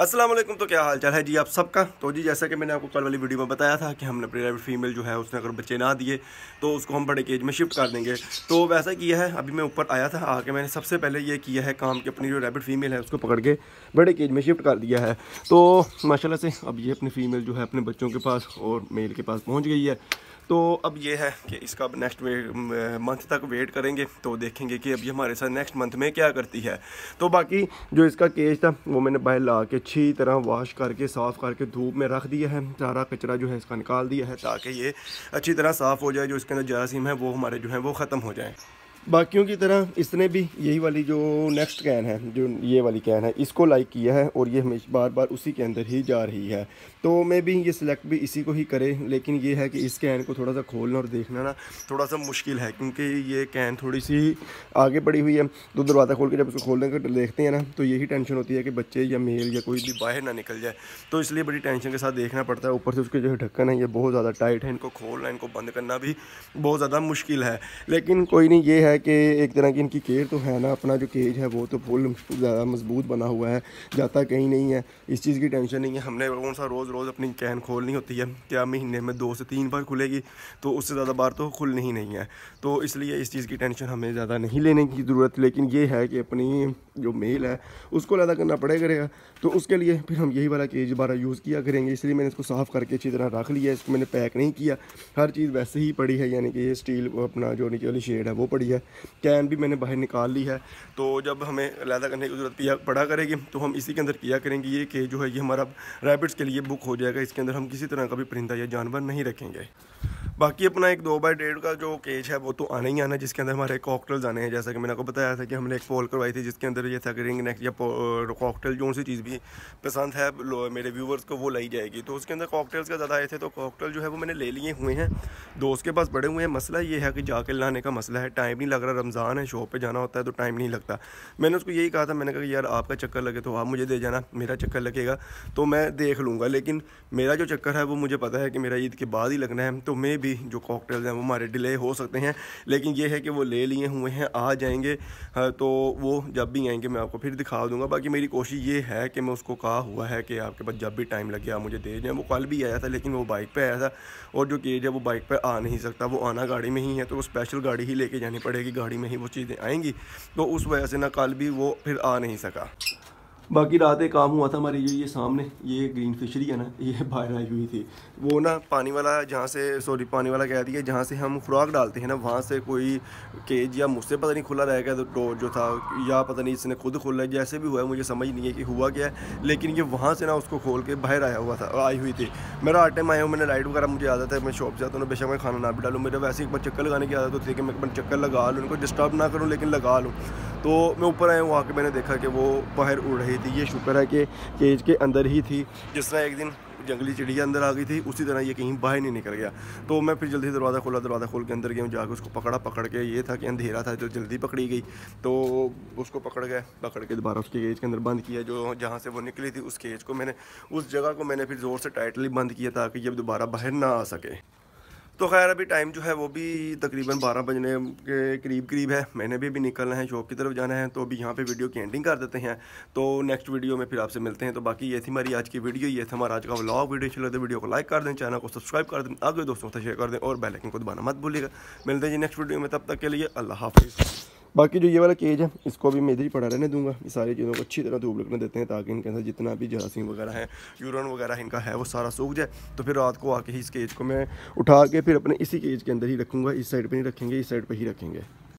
अस्सलाम वालेकुम तो क्या हाल चाल है जी आप सबका तो जी जैसा कि मैंने आपको कल वाली वीडियो में बताया था कि हमने प्राइवेट फीमेल जो है उसने अगर बच्चे ना दिए तो उसको हम बड़े केज में शिफ्ट कर देंगे तो वैसा किया है अभी मैं ऊपर आया था आके मैंने सबसे पहले ये किया है काम कि अपनी जो रैबिट फीमेल है उसको पकड़ के बड़े केज में शिफ्ट कर दिया है तो माशाला से अब ये अपनी फ़ीमेल जो है अपने बच्चों के पास और मेल के पास पहुँच गई है तो अब ये है कि इसका अब नेक्स्ट मंथ तक वेट करेंगे तो देखेंगे कि अब ये हमारे साथ नेक्स्ट मंथ में क्या करती है तो बाकी जो इसका केज था वो मैंने बाहर ला के अच्छी तरह वॉश करके साफ़ करके धूप में रख दिया है सारा कचरा जो है इसका निकाल दिया है ताकि ये अच्छी तरह साफ़ हो जाए जो इसके अंदर जरासीम है वो हमारे जो है वो ख़त्म हो जाए बाकियों की तरह इसने भी यही वाली जो नेक्स्ट कैन है जो ये वाली कैन है इसको लाइक किया है और ये हमेशा बार बार उसी के अंदर ही जा रही है तो मे भी ये सिलेक्ट भी इसी को ही करे लेकिन ये है कि इस कैन को थोड़ा सा खोलना और देखना ना थोड़ा सा मुश्किल है क्योंकि ये कैन थोड़ी सी आगे पड़ी हुई है तो दरवाज़ा खोल के जब उसको खोलने का देखते हैं ना तो यही टेंशन होती है कि बच्चे या मेल या कोई भी बाहर ना निकल जाए तो इसलिए बड़ी टेंशन के साथ देखना पड़ता है ऊपर से उसके जो ढक्कन है ये बहुत ज़्यादा टाइट है इनको खोलना इनको बंद करना भी बहुत ज़्यादा मुश्किल है लेकिन कोई नहीं ये है है कि एक तरह की इनकी केयर तो है ना अपना जो केज है वो तो फुल ज़्यादा मजबूत बना हुआ है जाता कहीं नहीं है इस चीज़ की टेंशन नहीं है हमने कौन सा रोज़ रोज़ अपनी कैन खोलनी होती है क्या महीने में दो से तीन बार खुलेगी तो उससे ज़्यादा बार तो खुलनी ही नहीं है तो इसलिए इस चीज़ की टेंशन हमें ज़्यादा नहीं लेने की ज़रूरत लेकिन ये है कि अपनी जो मेल है उसको अदा करना पड़ेगा तो उसके लिए फिर हम यही वाला केज बारह यूज़ किया करेंगे इसलिए मैंने इसको साफ़ करके अच्छी तरह रख लिया इसको मैंने पैक नहीं किया हर चीज़ वैसे ही पड़ी है यानी कि ये स्टील अपना जो नीचे वाली शेड है वो पड़ी है कैन भी मैंने बाहर निकाल ली है तो जब हमें अलहदा करने की ज़रूरत पड़ा करेगी तो हम इसी के अंदर किया करेंगे ये कि जो है ये हमारा रैबिट्स के लिए बुक हो जाएगा इसके अंदर हम किसी तरह का भी परिंदा या जानवर नहीं रखेंगे बाकी अपना एक दो बाई डेढ़ का जो केज है वो तो आना ही आना है जिसके अंदर हमारे कॉकटेल्स आने हैं जैसा कि मैंने आपको बताया था कि हमने एक पोल करवाई थी जिसके अंदर ये था रिंग नेक या कॉकटेल जो सी चीज़ भी पसंद है मेरे व्यूवर्स को वो लाई जाएगी तो उसके अंदर कॉकटेल्स का ज़्यादा आए थे तो कॉकटेल जो है वो मैंने ले लिए हुए हैं दोस्त के पास बड़े हुए हैं मसला ये है कि जाके लाने का मसला है टाइम नहीं लग रहा रमज़ान है शॉप पर जाना होता है तो टाइम नहीं लगता मैंने उसको यही कहा था मैंने कहा यार आपका चक्कर लगे तो आप मुझे दे जाना मेरा चक्कर लगेगा तो मैं देख लूँगा लेकिन मेरा जो चक्कर है वो मुझे पता है कि मेरा ईद के बाद ही लगना है तो मैं भी जो कॉकटेल्स हैं वो हमारे डिले हो सकते हैं लेकिन ये है कि वो ले लिए हुए हैं आ जाएंगे तो वो जब भी आएंगे मैं आपको फिर दिखा दूँगा बाकी मेरी कोशिश ये है कि मैं उसको कहा हुआ है कि आपके पास जब भी टाइम लगे आप मुझे दे दें वो कल भी आया था लेकिन वो बाइक पर आया था और जो केज है वो बाइक पर आ नहीं सकता वो आना गाड़ी में ही है तो वो स्पेशल गाड़ी ही लेके जानी पड़ेगी गाड़ी में ही वो चीज़ें आएँगी तो उस वजह से ना कल भी वो फिर आ नहीं सका बाकी रात एक काम हुआ था हमारे जो ये सामने ये ग्रीन फिशरी है ना ये बाहर आई हुई थी वो ना पानी वाला जहाँ से सॉरी पानी वाला कह दिया जहाँ से हम फ्रॉक डालते हैं ना वहाँ से कोई केज या मुझसे पता नहीं खुला गया तो डोर जो था या पता नहीं इसने खुद खोला जैसे भी हुआ है मुझे समझ नहीं है कि हुआ क्या है लेकिन ये वहाँ से ना उसको खोल के बाहर आया हुआ था आई हुई थी मेरा आठ टाइम आया हूँ मैंने लाइट वगैरह मुझे आदत है मैं शॉप जाता हूँ बेशक मैं खाना ना भी डालूँ मेरे वैसे एक बार चक्कर लगाने की आदत होती है कि मैं एक बार चक्कर लगा लूँ उनको डिस्टर्ब ना करूँ लेकिन लगा लूँ तो मैं ऊपर आया वहाँ के मैंने देखा कि वो बाहर उड़ रही थी ये शुक्र है कि केज के अंदर ही थी जिस तरह एक दिन जंगली चिड़िया अंदर आ गई थी उसी तरह ये कहीं बाहर नहीं निकल गया तो मैं फिर जल्दी दरवाज़ा खोला दरवाज़ा खोल के अंदर गया जाकर उसको पकड़ा पकड़ के ये था कि अंधेरा था जो तो जल्दी पकड़ी गई तो उसको पकड़ गए पकड़ के दोबारा उसके केज के अंदर बंद किया जो जहाँ से वो निकली थी उस केज को मैंने उस जगह को मैंने फिर ज़ोर से टाइटली बंद किया ताकि ये दोबारा बाहर ना आ सके तो खैर अभी टाइम जो है वो भी तकरीबन 12 बजने के करीब करीब है मैंने भी अभी निकलना है शॉप की तरफ जाना है तो अभी यहाँ पे वीडियो की एंडिंग कर देते हैं तो नेक्स्ट वीडियो में फिर आपसे मिलते हैं तो बाकी ये थी हमारी आज की वीडियो ये था हमारा आज का व्लॉग वीडियो अच्छी है वीडियो तो को लाइक कर दें चैनल को सब्सक्राइब कर दें आप दोस्तों से शेयर कर दें और बेलाइकन को दबाना मत भूलिएगा मिलते हैं जी नेक्स्ट वीडियो में तब तक के लिए अल्लाह हाफिज़ बाकी जो ये वाला केज है इसको भी मैं इधर ही पड़ा रहने दूंगा ये सारी चीज़ों को अच्छी तरह धूप लगने देते हैं ताकि इनके अंदर जितना भी जरासीम वगैरह है यूरन वगैरह इनका है वो सारा सूख जाए तो फिर रात को आके ही इस केज को मैं उठा के फिर अपने इसी केज के अंदर ही रखूँगा इस साइड पर नहीं रखेंगे इस साइड पर ही रखेंगे